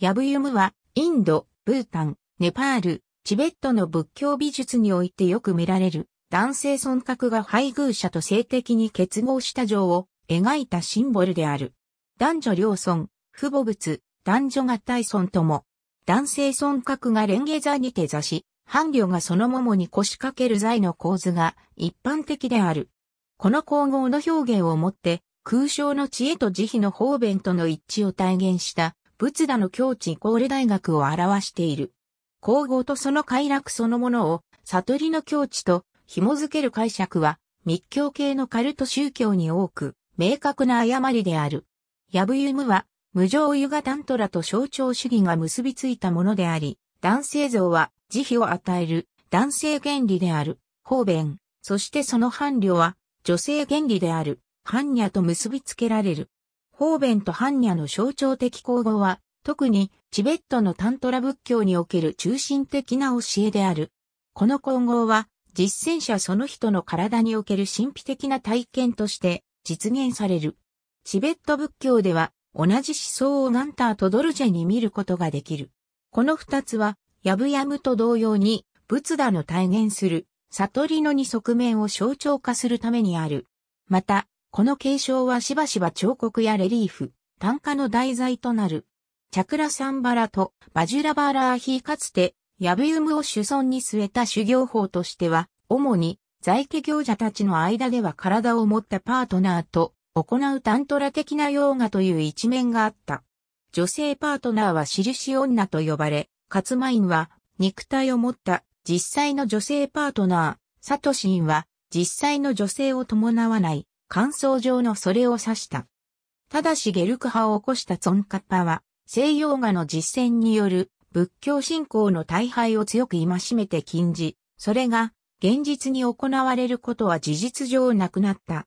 ヤブユムは、インド、ブータン、ネパール、チベットの仏教美術においてよく見られる、男性尊格が配偶者と性的に結合した情を描いたシンボルである。男女両尊、父母仏、男女合体尊とも、男性尊格がレンゲ座にて座し、伴侶がそのももに腰掛ける材の構図が一般的である。この皇后の表現をもって、空想の知恵と慈悲の方便との一致を体現した仏陀の境地イコール大学を表している。皇后とその快楽そのものを悟りの境地と紐づける解釈は密教系のカルト宗教に多く明確な誤りである。ヤブユムは無常ユガタントラと象徴主義が結びついたものであり、男性像は慈悲を与える男性原理である方便、そしてその伴侶は女性原理である般若と結びつけられる。方便と般若の象徴的交互は、特にチベットのタントラ仏教における中心的な教えである。この混合は、実践者その人の体における神秘的な体験として実現される。チベット仏教では、同じ思想をガンターとドルジェに見ることができる。この二つは、ヤブヤムと同様に、仏陀の体現する、悟りの二側面を象徴化するためにある。また、この継承はしばしば彫刻やレリーフ、単価の題材となる。チャクラサンバラとバジュラバーラーヒーかつて、ヤブユムを主尊に据えた修行法としては、主に在家行者たちの間では体を持ったパートナーと行うタントラ的なヨーガという一面があった。女性パートナーは印女と呼ばれ、カツマインは肉体を持った実際の女性パートナー、サトシンは実際の女性を伴わない乾燥状のそれを指した。ただしゲルク派を起こしたツォンカッパは、西洋画の実践による仏教信仰の大敗を強く戒めて禁じ、それが現実に行われることは事実上なくなった。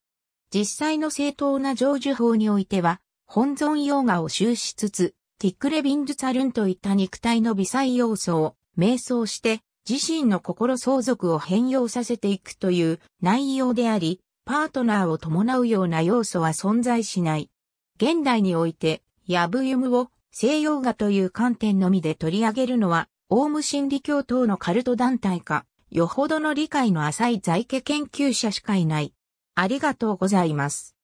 実際の正当な成就法においては、本尊洋画を修しつつ、ティックレビンズツァルンといった肉体の微細要素を瞑想して、自身の心相続を変容させていくという内容であり、パートナーを伴うような要素は存在しない。現代において、ヤブユムを西洋画という観点のみで取り上げるのは、オウム真理教等のカルト団体か、よほどの理解の浅い在家研究者しかいない。ありがとうございます。